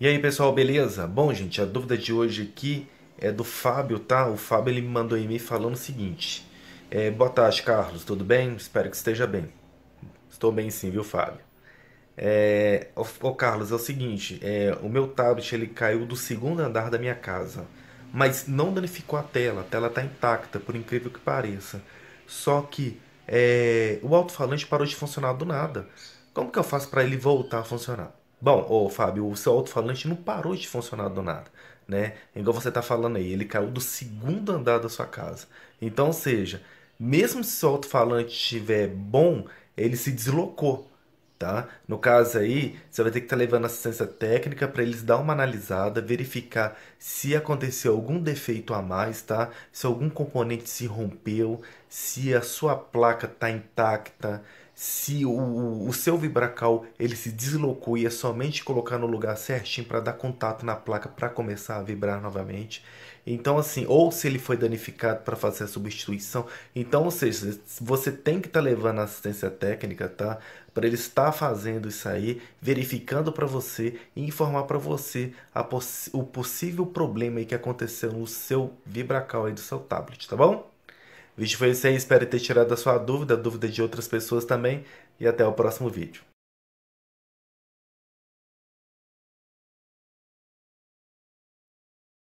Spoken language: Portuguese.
E aí pessoal, beleza? Bom gente, a dúvida de hoje aqui é do Fábio, tá? O Fábio ele me mandou um e-mail falando o seguinte. É, Boa tarde Carlos, tudo bem? Espero que esteja bem. Estou bem sim, viu Fábio? É, ô, ô Carlos, é o seguinte, é, o meu tablet ele caiu do segundo andar da minha casa, mas não danificou a tela, a tela está intacta, por incrível que pareça. Só que é, o alto-falante parou de funcionar do nada. Como que eu faço para ele voltar a funcionar? Bom, ô Fábio, o seu alto-falante não parou de funcionar do nada, né? Igual você tá falando aí, ele caiu do segundo andar da sua casa. Então, ou seja, mesmo se o seu alto-falante estiver bom, ele se deslocou, tá? No caso aí, você vai ter que estar tá levando assistência técnica para eles dar uma analisada, verificar se aconteceu algum defeito a mais, tá? Se algum componente se rompeu, se a sua placa tá intacta, se o, o seu vibracal ele se deslocou e é somente colocar no lugar certinho para dar contato na placa para começar a vibrar novamente. Então assim, ou se ele foi danificado para fazer a substituição. Então, ou seja, você tem que estar tá levando assistência técnica, tá? Para ele estar fazendo isso aí, verificando para você e informar para você poss o possível problema que aconteceu no seu vibracal aí do seu tablet, tá bom? O vídeo foi esse aí, espero ter tirado a sua dúvida, a dúvida de outras pessoas também, e até o próximo vídeo.